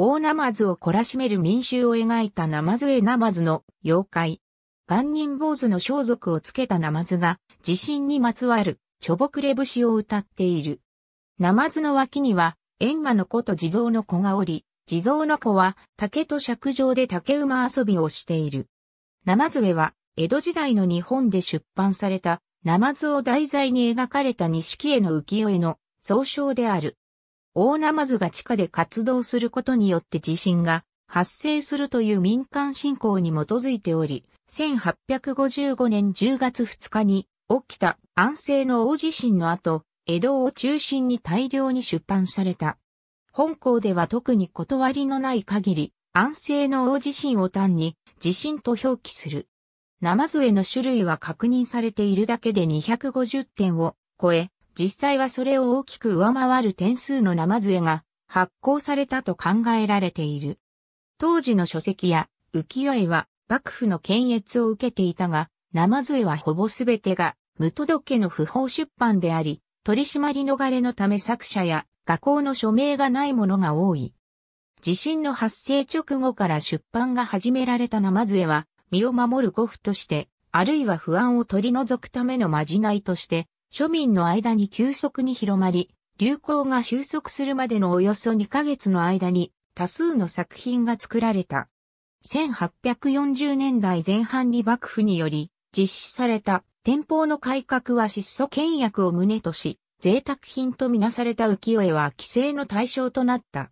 大ナマズを懲らしめる民衆を描いたナマズエナマズの妖怪。万人坊主の装束をつけたナマズが地震にまつわるちょぼくれ節を歌っている。ナマズの脇には閻魔の子と地蔵の子がおり、地蔵の子は竹と尺上で竹馬遊びをしている。ナマズエは江戸時代の日本で出版されたナマズを題材に描かれた錦絵の浮世絵の総称である。大ナマズが地下で活動することによって地震が発生するという民間信仰に基づいており、1855年10月2日に起きた安政の大地震の後、江戸を中心に大量に出版された。本校では特に断りのない限り、安政の大地震を単に地震と表記する。ナマズへの種類は確認されているだけで250点を超え、実際はそれを大きく上回る点数の生杖が発行されたと考えられている。当時の書籍や浮世絵は幕府の検閲を受けていたが、生杖はほぼ全てが無届けの不法出版であり、取り締まり逃れのため作者や学校の署名がないものが多い。地震の発生直後から出版が始められた生杖は、身を守る護符として、あるいは不安を取り除くためのまじないとして、庶民の間に急速に広まり、流行が収束するまでのおよそ2ヶ月の間に多数の作品が作られた。1840年代前半に幕府により実施された天保の改革は質素倹約を旨とし、贅沢品とみなされた浮世絵は規制の対象となった。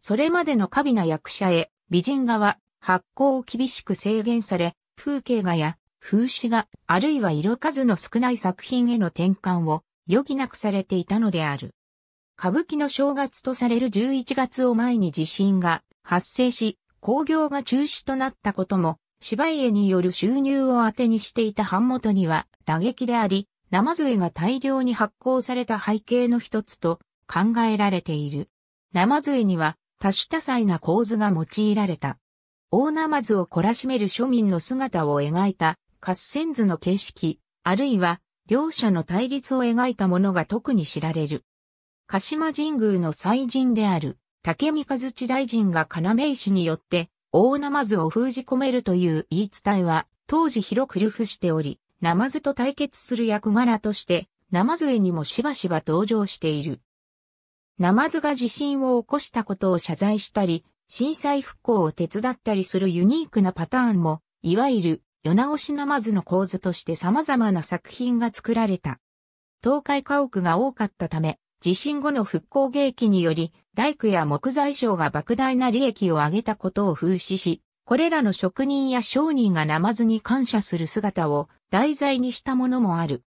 それまでの過敏な役者へ、美人画は発行を厳しく制限され、風景画や風刺画、あるいは色数の少ない作品への転換を余儀なくされていたのである。歌舞伎の正月とされる11月を前に地震が発生し、興行が中止となったことも、芝居絵による収入を当てにしていた版元には打撃であり、生杖が大量に発行された背景の一つと考えられている。生杖には多種多彩な構図が用いられた。大ナマズを懲らしめる庶民の姿を描いた合戦図の形式、あるいは両者の対立を描いたものが特に知られる。鹿島神宮の祭神である竹三和地大臣が要石によって大ナマズを封じ込めるという言い伝えは当時広く流布しており、ナマズと対決する役柄としてナマズ絵にもしばしば登場している。ナマズが地震を起こしたことを謝罪したり、震災復興を手伝ったりするユニークなパターンも、いわゆる世直しナマズの構図として様々な作品が作られた。倒壊家屋が多かったため、地震後の復興劇により、大工や木材商が莫大な利益を上げたことを風刺し、これらの職人や商人がナマズに感謝する姿を題材にしたものもある。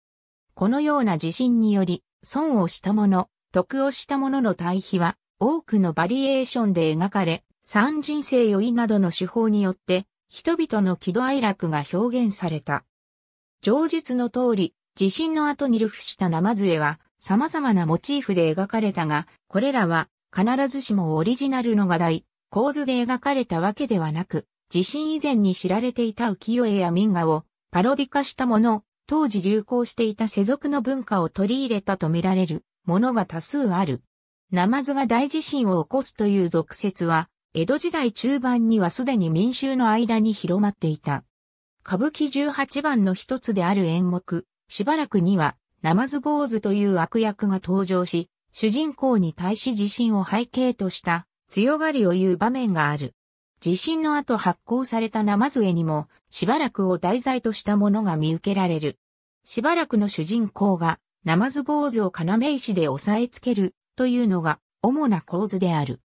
このような地震により、損をしたもの、得をしたものの対比は、多くのバリエーションで描かれ、三人生酔いなどの手法によって、人々の喜怒哀楽が表現された。上述の通り、地震の後に流布した生絵は様々なモチーフで描かれたが、これらは必ずしもオリジナルの画題、構図で描かれたわけではなく、地震以前に知られていた浮世絵や民画をパロディ化したもの、当時流行していた世俗の文化を取り入れたとみられるものが多数ある。ナマズが大地震を起こすという俗説は江戸時代中盤にはすでに民衆の間に広まっていた。歌舞伎18番の一つである演目、しばらくには、ナマズ坊主という悪役が登場し、主人公に対し自身を背景とした強がりを言う場面がある。地震の後発行されたナマズ絵にも、しばらくを題材としたものが見受けられる。しばらくの主人公が、ナマズ坊主を要石で押さえつけるというのが主な構図である。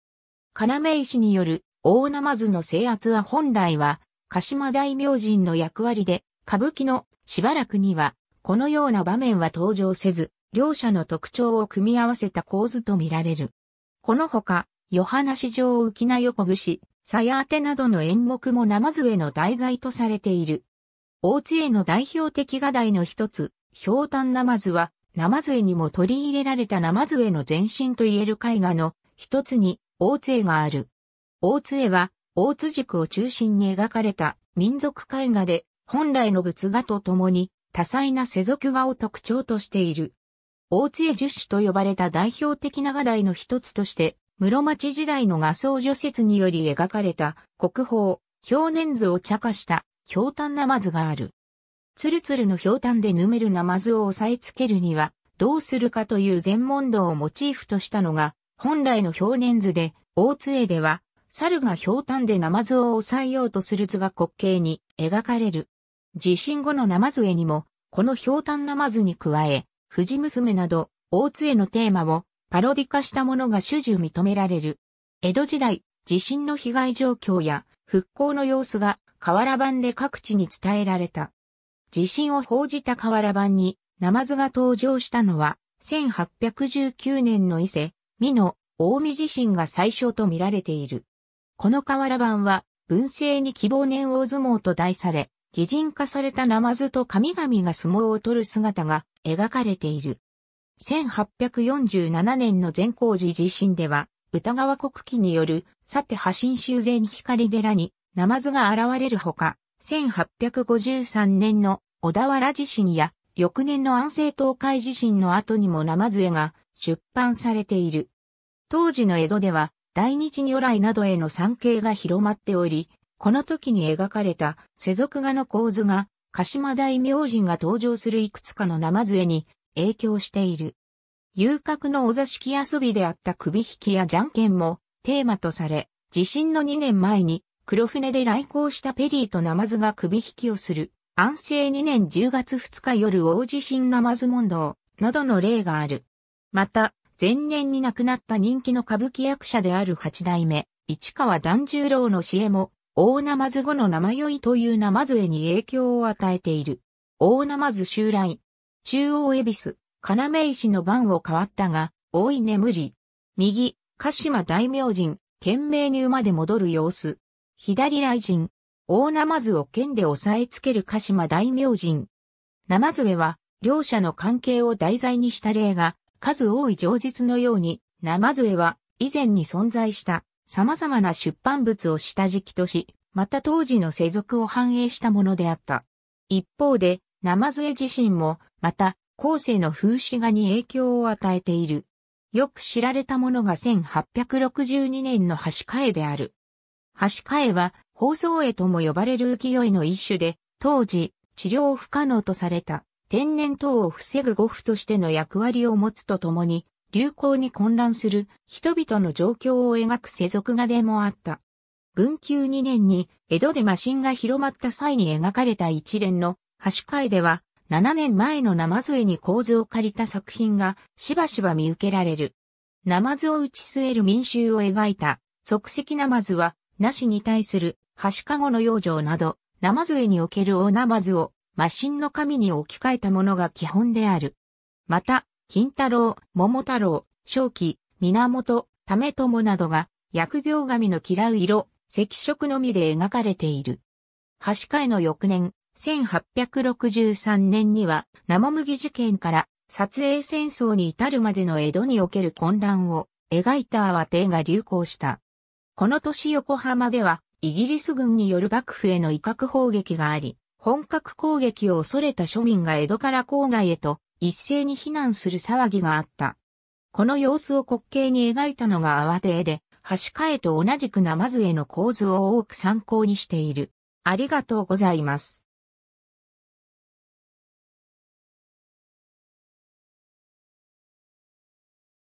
要医師による大ズの制圧は本来は鹿島大明神の役割で歌舞伎のしばらくにはこのような場面は登場せず、両者の特徴を組み合わせた構図とみられる。このほか、ヨハナ市場浮き名横串、鞘当てなどの演目もナマズへの題材とされている。大津への代表的画題の一つ、氷炭ナマズは、ナマズ絵にも取り入れられたナマズ絵の前身といえる絵画の一つに大津絵がある。大津絵は、大津塾を中心に描かれた民族絵画で、本来の仏画とともに、多彩な世俗画を特徴としている。大津絵十種と呼ばれた代表的な画題の一つとして、室町時代の画僧除説により描かれた国宝、表年図を茶化した、氷炭なまずがある。ツルツルの氷炭でぬめるなまずを押さえつけるには、どうするかという禅問答をモチーフとしたのが、本来の表年図で、大津絵では、猿が氷炭でナマズを抑えようとする図が滑稽に描かれる。地震後のナマズ絵にも、この氷炭ナマズに加え、藤娘など、大津絵のテーマをパロディ化したものが主従認められる。江戸時代、地震の被害状況や復興の様子が瓦版で各地に伝えられた。地震を報じた瓦版にナマズが登場したのは、1819年の伊勢、美濃、大見地震が最小と見られている。この瓦版は、文政に希望年王相撲と題され、擬人化されたナマズと神々が相撲を取る姿が描かれている。1847年の善光寺地震では、歌川国旗による、さて破信修善光寺に、ナマズが現れるほか、1853年の小田原地震や、翌年の安政東海地震の後にもナマズ絵が出版されている。当時の江戸では、大日如来などへの参詣が広まっており、この時に描かれた世俗画の構図が、鹿島大明神が登場するいくつかの生絵に影響している。遊郭のお座敷遊びであった首引きやじゃんけんもテーマとされ、地震の2年前に黒船で来航したペリーとナマズが首引きをする、安政2年10月2日夜大地震ナマズ問答などの例がある。また、前年に亡くなった人気の歌舞伎役者である八代目、市川團十郎の詩絵も、大生図後の生酔いという生図絵に影響を与えている。大生図襲来。中央恵比寿、要石の番を変わったが、大い眠り。右、鹿島大明神、懸命に馬で戻る様子。左来神、大生図を剣で押さえつける鹿島大明神。生図絵は、両者の関係を題材にした例が数多い情実のように、生杖は以前に存在した様々な出版物を下敷きとし、また当時の世俗を反映したものであった。一方で、生杖自身も、また、後世の風刺画に影響を与えている。よく知られたものが1862年の橋替えである。橋替えは、放送絵とも呼ばれる浮世絵の一種で、当時、治療不可能とされた天然痘を防ぐ護符としての役割を持つとともに、流行に混乱する人々の状況を描く世俗画でもあった。文久2年に江戸で魔神が広まった際に描かれた一連の橋会では、7年前のナマズ絵に構図を借りた作品がしばしば見受けられる。ナマズを打ち据える民衆を描いた即席ナマズは、なしに対する、橋かごの養生など、ナマズ絵における大ナマズをマシンの神に置き換えたものが基本である。また、金太郎、桃太郎、正気、源、為友などが、薬病神の嫌う色、赤色のみで描かれている。橋会の翌年、1863年には生麦事件から撮影戦争に至るまでの江戸における混乱を描いた泡艇が流行した。この年横浜ではイギリス軍による幕府への威嚇砲撃があり、本格攻撃を恐れた庶民が江戸から郊外へと一斉に避難する騒ぎがあった。この様子を滑稽に描いたのが慌て絵で、橋替えと同じくナマズ絵の構図を多く参考にしている。ありがとうございます。